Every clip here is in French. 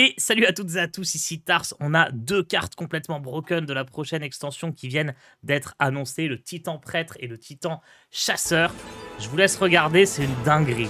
Et salut à toutes et à tous, ici Tars. On a deux cartes complètement broken de la prochaine extension qui viennent d'être annoncées, le Titan Prêtre et le Titan Chasseur. Je vous laisse regarder, c'est une dinguerie.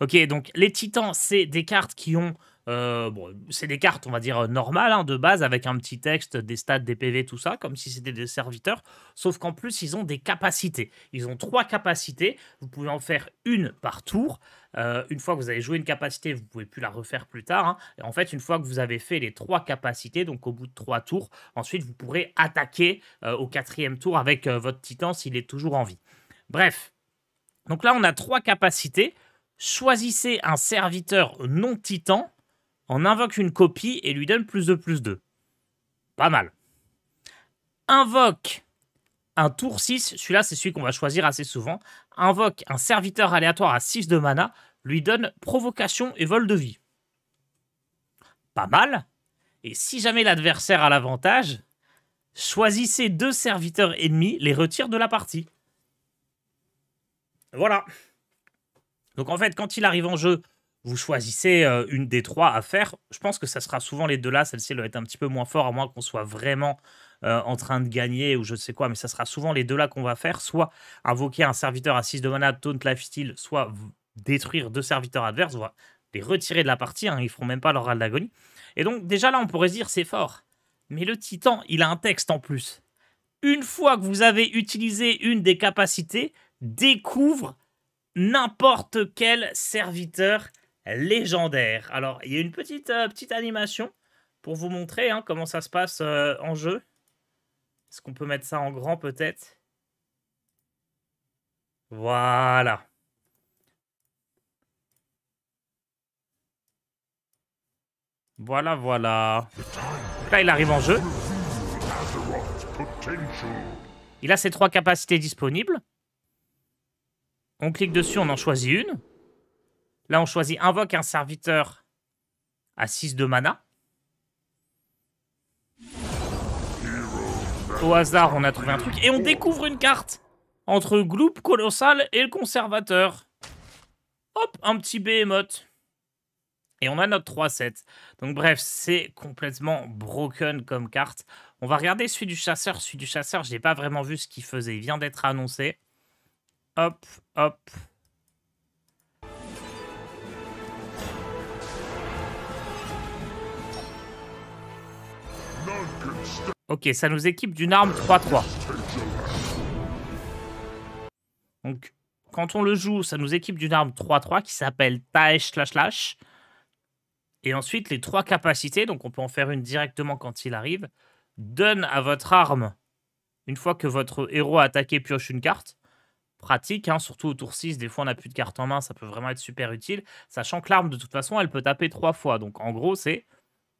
Ok, donc les Titans, c'est des cartes qui ont euh, c'est des cartes, on va dire, normales, hein, de base, avec un petit texte, des stats, des PV, tout ça, comme si c'était des serviteurs. Sauf qu'en plus, ils ont des capacités. Ils ont trois capacités. Vous pouvez en faire une par tour. Euh, une fois que vous avez joué une capacité, vous pouvez plus la refaire plus tard. Hein. Et en fait, une fois que vous avez fait les trois capacités, donc au bout de trois tours, ensuite, vous pourrez attaquer euh, au quatrième tour avec votre titan s'il est toujours en vie. Bref. Donc là, on a trois capacités. Choisissez un serviteur non titan on invoque une copie et lui donne plus de plus 2. Pas mal. Invoque un tour 6, celui-là c'est celui qu'on va choisir assez souvent, invoque un serviteur aléatoire à 6 de mana, lui donne provocation et vol de vie. Pas mal. Et si jamais l'adversaire a l'avantage, choisissez deux serviteurs ennemis, les retire de la partie. Voilà. Donc en fait, quand il arrive en jeu, vous choisissez euh, une des trois à faire. Je pense que ça sera souvent les deux là. Celle-ci, doit être un petit peu moins fort, à moins qu'on soit vraiment euh, en train de gagner ou je sais quoi. Mais ça sera souvent les deux là qu'on va faire. Soit invoquer un serviteur à 6 de mana, taunt lifesteal, soit détruire deux serviteurs adverses. voire les retirer de la partie. Hein. ils feront même pas leur râle d'agonie. Et donc, déjà là, on pourrait se dire c'est fort. Mais le titan, il a un texte en plus. Une fois que vous avez utilisé une des capacités, découvre n'importe quel serviteur légendaire. Alors, il y a une petite, euh, petite animation pour vous montrer hein, comment ça se passe euh, en jeu. Est-ce qu'on peut mettre ça en grand peut-être Voilà. Voilà, voilà. Là, il arrive en jeu. Il a ses trois capacités disponibles. On clique dessus, on en choisit une. Là, on choisit invoque un serviteur à 6 de mana. Au hasard, on a trouvé un truc. Et on découvre une carte entre Gloop Colossal et le Conservateur. Hop, un petit behemoth. Et on a notre 3-7. Donc bref, c'est complètement broken comme carte. On va regarder celui du chasseur. Celui du chasseur, je n'ai pas vraiment vu ce qu'il faisait. Il vient d'être annoncé. Hop, hop. Ok, ça nous équipe d'une arme 3-3. Donc, quand on le joue, ça nous équipe d'une arme 3-3 qui s'appelle Taesh Slash Et ensuite, les trois capacités, donc on peut en faire une directement quand il arrive, donnent à votre arme, une fois que votre héros a attaqué, pioche une carte. Pratique, hein, surtout au tour 6, des fois on n'a plus de carte en main, ça peut vraiment être super utile. Sachant que l'arme, de toute façon, elle peut taper trois fois. Donc en gros, c'est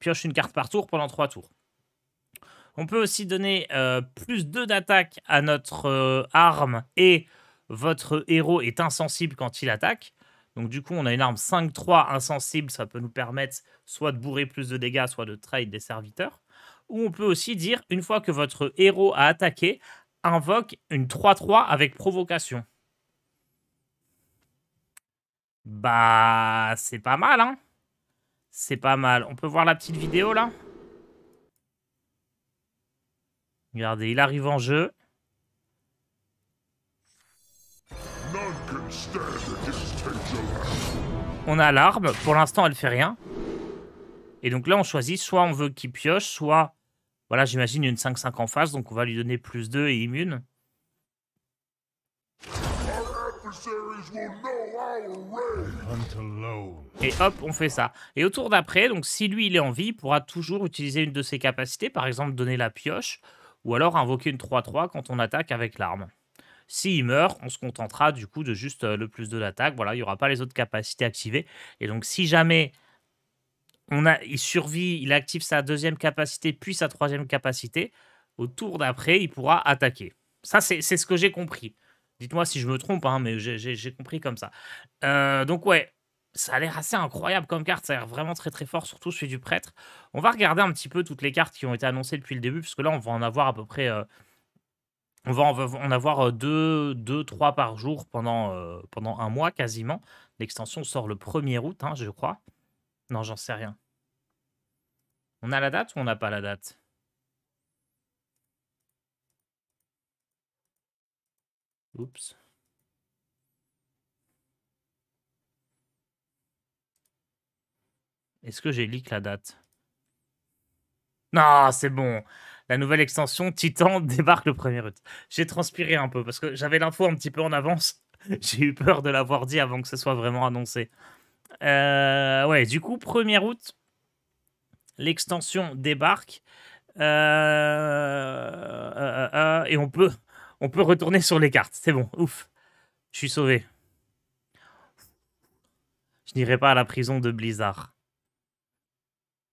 pioche une carte par tour pendant trois tours. On peut aussi donner euh, plus 2 d'attaque à notre euh, arme et votre héros est insensible quand il attaque. Donc du coup, on a une arme 5-3 insensible, ça peut nous permettre soit de bourrer plus de dégâts, soit de trade des serviteurs. Ou on peut aussi dire, une fois que votre héros a attaqué, invoque une 3-3 avec provocation. Bah, c'est pas mal, hein C'est pas mal. On peut voir la petite vidéo, là Regardez, il arrive en jeu. On a l'arme. Pour l'instant, elle fait rien. Et donc là, on choisit soit on veut qu'il pioche, soit... Voilà, j'imagine une 5-5 en face, donc on va lui donner plus 2 et immune. Et hop, on fait ça. Et au tour d'après, donc si lui il est en vie, il pourra toujours utiliser une de ses capacités, par exemple donner la pioche, ou alors invoquer une 3-3 quand on attaque avec l'arme. S'il meurt, on se contentera du coup de juste euh, le plus de l'attaque. Voilà, il n'y aura pas les autres capacités activées. Et donc, si jamais on a, il survit, il active sa deuxième capacité puis sa troisième capacité, au tour d'après, il pourra attaquer. Ça, c'est ce que j'ai compris. Dites-moi si je me trompe, hein, mais j'ai compris comme ça. Euh, donc ouais, ça a l'air assez incroyable comme carte, ça a l'air vraiment très très fort, surtout celui du prêtre. On va regarder un petit peu toutes les cartes qui ont été annoncées depuis le début, parce que là on va en avoir à peu près... Euh, on va en avoir 2, euh, deux, 3 par jour pendant, euh, pendant un mois quasiment. L'extension sort le 1er août, hein, je crois. Non, j'en sais rien. On a la date ou on n'a pas la date Oups. Est-ce que j'ai leak la date Non, c'est bon. La nouvelle extension Titan débarque le 1er août. J'ai transpiré un peu parce que j'avais l'info un petit peu en avance. J'ai eu peur de l'avoir dit avant que ce soit vraiment annoncé. Euh, ouais, du coup, 1er août, l'extension débarque. Euh, euh, et on peut, on peut retourner sur les cartes. C'est bon, ouf. Je suis sauvé. Je n'irai pas à la prison de Blizzard.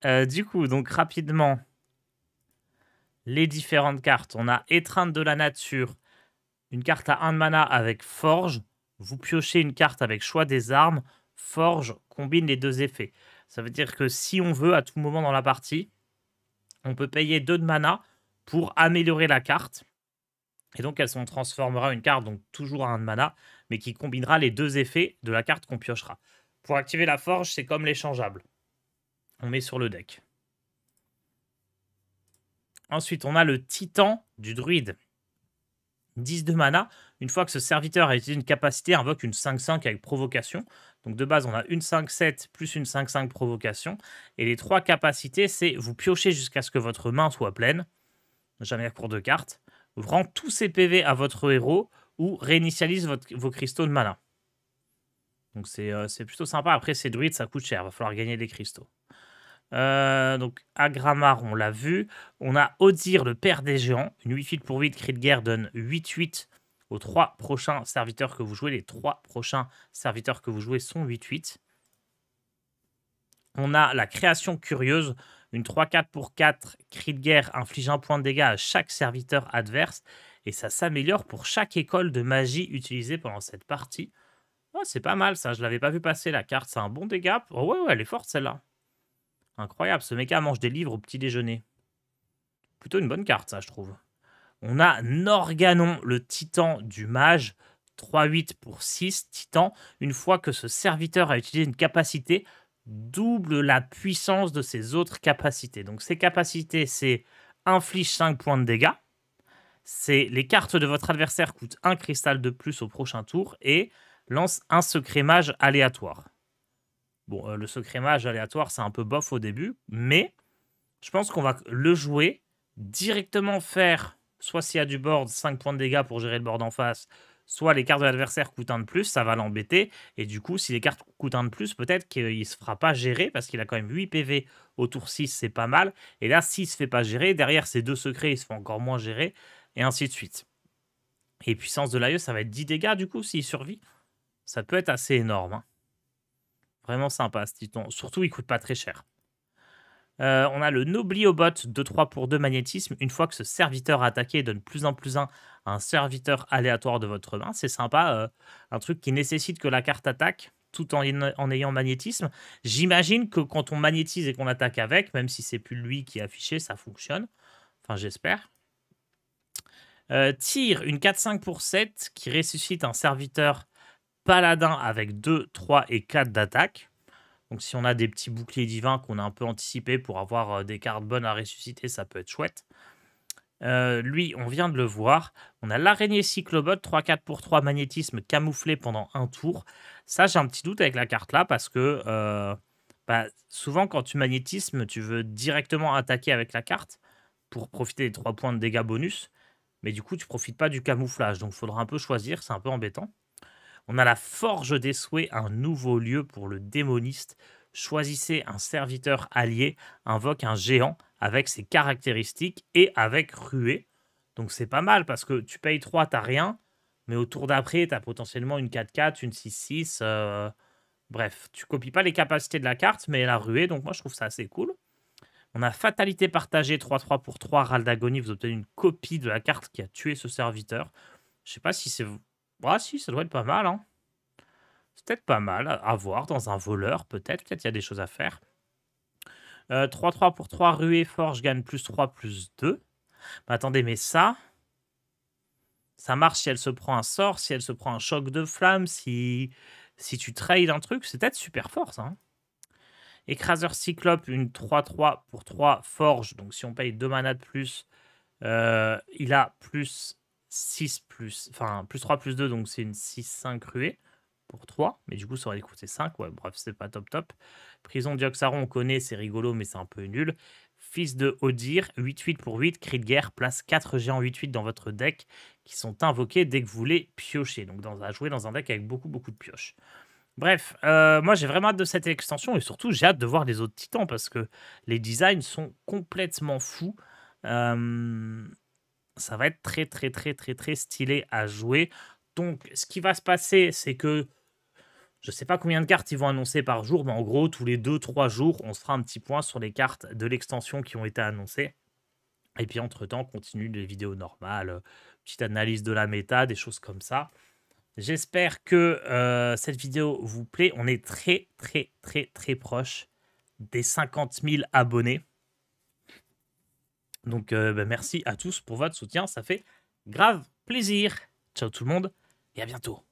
Euh, du coup, donc rapidement, les différentes cartes. On a Étreinte de la Nature, une carte à 1 de mana avec Forge. Vous piochez une carte avec Choix des armes. Forge combine les deux effets. Ça veut dire que si on veut, à tout moment dans la partie, on peut payer 2 de mana pour améliorer la carte. Et donc, elle se transformera une carte, donc toujours à 1 de mana, mais qui combinera les deux effets de la carte qu'on piochera. Pour activer la forge, c'est comme l'échangeable on met sur le deck. Ensuite, on a le titan du druide. 10 de mana. Une fois que ce serviteur a utilisé une capacité, invoque une 5-5 avec provocation. Donc de base, on a une 5-7 plus une 5-5 provocation. Et les trois capacités, c'est vous piochez jusqu'à ce que votre main soit pleine. Jamais à court de cartes. Rend tous ses PV à votre héros ou réinitialise vos cristaux de mana. Donc euh, c'est plutôt sympa. Après, c'est druides, ça coûte cher. Il va falloir gagner des cristaux. Euh, donc Agramar, on l'a vu. On a Odir, le père des géants. Une 8-8 pour 8, cri de guerre donne 8-8 aux 3 prochains serviteurs que vous jouez. Les trois prochains serviteurs que vous jouez sont 8-8. On a la création curieuse. Une 3-4 pour 4, Cris de guerre inflige un point de dégâts à chaque serviteur adverse. Et ça s'améliore pour chaque école de magie utilisée pendant cette partie. Oh, c'est pas mal ça, je l'avais pas vu passer la carte, c'est un bon dégât. Oh ouais, ouais, elle est forte celle-là. Incroyable, ce méca mange des livres au petit déjeuner. Plutôt une bonne carte ça, je trouve. On a Norganon, le titan du mage. 3-8 pour 6 titan. Une fois que ce serviteur a utilisé une capacité, double la puissance de ses autres capacités. Donc ses capacités, c'est inflige 5 points de dégâts. C'est les cartes de votre adversaire coûtent un cristal de plus au prochain tour et lance un secret mage aléatoire. Bon, euh, le secret mage aléatoire, c'est un peu bof au début, mais je pense qu'on va le jouer, directement faire, soit s'il y a du board, 5 points de dégâts pour gérer le board en face, soit les cartes de l'adversaire coûtent un de plus, ça va l'embêter. Et du coup, si les cartes coûtent un de plus, peut-être qu'il ne se fera pas gérer, parce qu'il a quand même 8 PV au tour 6, c'est pas mal. Et là, s'il ne se fait pas gérer, derrière ces deux secrets, il se fait encore moins gérer, et ainsi de suite. Et puissance de l'AE, ça va être 10 dégâts du coup, s'il survit ça peut être assez énorme. Hein. Vraiment sympa ce titan. Surtout, il coûte pas très cher. Euh, on a le Nobliobot 2-3 pour 2 magnétisme. Une fois que ce serviteur attaqué donne plus en plus 1 à un serviteur aléatoire de votre main, c'est sympa. Euh, un truc qui nécessite que la carte attaque tout en, ayant magnétisme. J'imagine que quand on magnétise et qu'on attaque avec, même si c'est plus lui qui est affiché, ça fonctionne. Enfin, j'espère. Euh, tire une 4-5 pour 7 qui ressuscite un serviteur paladin avec 2, 3 et 4 d'attaque. Donc si on a des petits boucliers divins qu'on a un peu anticipé pour avoir euh, des cartes bonnes à ressusciter, ça peut être chouette. Euh, lui, on vient de le voir. On a l'araignée cyclobot, 3-4 pour 3 magnétisme camouflé pendant un tour. Ça, j'ai un petit doute avec la carte là parce que euh, bah, souvent quand tu magnétismes, tu veux directement attaquer avec la carte pour profiter des 3 points de dégâts bonus. Mais du coup, tu ne profites pas du camouflage. Donc, il faudra un peu choisir. C'est un peu embêtant. On a la Forge des Souhaits, un nouveau lieu pour le démoniste. Choisissez un serviteur allié, invoque un géant avec ses caractéristiques et avec ruée. Donc c'est pas mal parce que tu payes 3, t'as rien, mais au tour d'après, t'as potentiellement une 4-4, une 6-6. Euh, bref, tu copies pas les capacités de la carte, mais la ruée, donc moi je trouve ça assez cool. On a Fatalité partagée 3-3 pour 3 d'agonie Vous obtenez une copie de la carte qui a tué ce serviteur. Je sais pas si c'est ah si, ça doit être pas mal. Hein. C'est peut-être pas mal à voir dans un voleur, peut-être. Peut-être qu'il y a des choses à faire. 3-3 euh, pour 3, ruée, forge, gagne plus 3, plus 2. Mais attendez, mais ça... Ça marche si elle se prend un sort, si elle se prend un choc de flamme, si, si tu trades un truc, c'est peut-être super fort ça. Hein. Écraseur Cyclope, une 3-3 pour 3 forge. Donc si on paye 2 manas de plus, euh, il a plus 6 plus, enfin, plus 3 plus 2, donc c'est une 6-5 ruée pour 3, mais du coup ça aurait coûté 5, ouais, bref, c'est pas top top. Prison d'Ioxaron, on connaît, c'est rigolo, mais c'est un peu nul. Fils de Odir, 8-8 pour 8, cri de guerre, place 4 géants 8-8 dans votre deck qui sont invoqués dès que vous les piochez, donc dans, à jouer dans un deck avec beaucoup beaucoup de pioches. Bref, euh, moi j'ai vraiment hâte de cette extension et surtout j'ai hâte de voir les autres titans parce que les designs sont complètement fous. Euh, ça va être très très très très très stylé à jouer. Donc ce qui va se passer, c'est que je ne sais pas combien de cartes ils vont annoncer par jour, mais en gros, tous les 2-3 jours, on se fera un petit point sur les cartes de l'extension qui ont été annoncées. Et puis entre-temps, continue les vidéos normales, euh, petite analyse de la méta, des choses comme ça. J'espère que euh, cette vidéo vous plaît. On est très très très très proche des 50 000 abonnés. Donc euh, bah, merci à tous pour votre soutien, ça fait grave plaisir. Ciao tout le monde et à bientôt.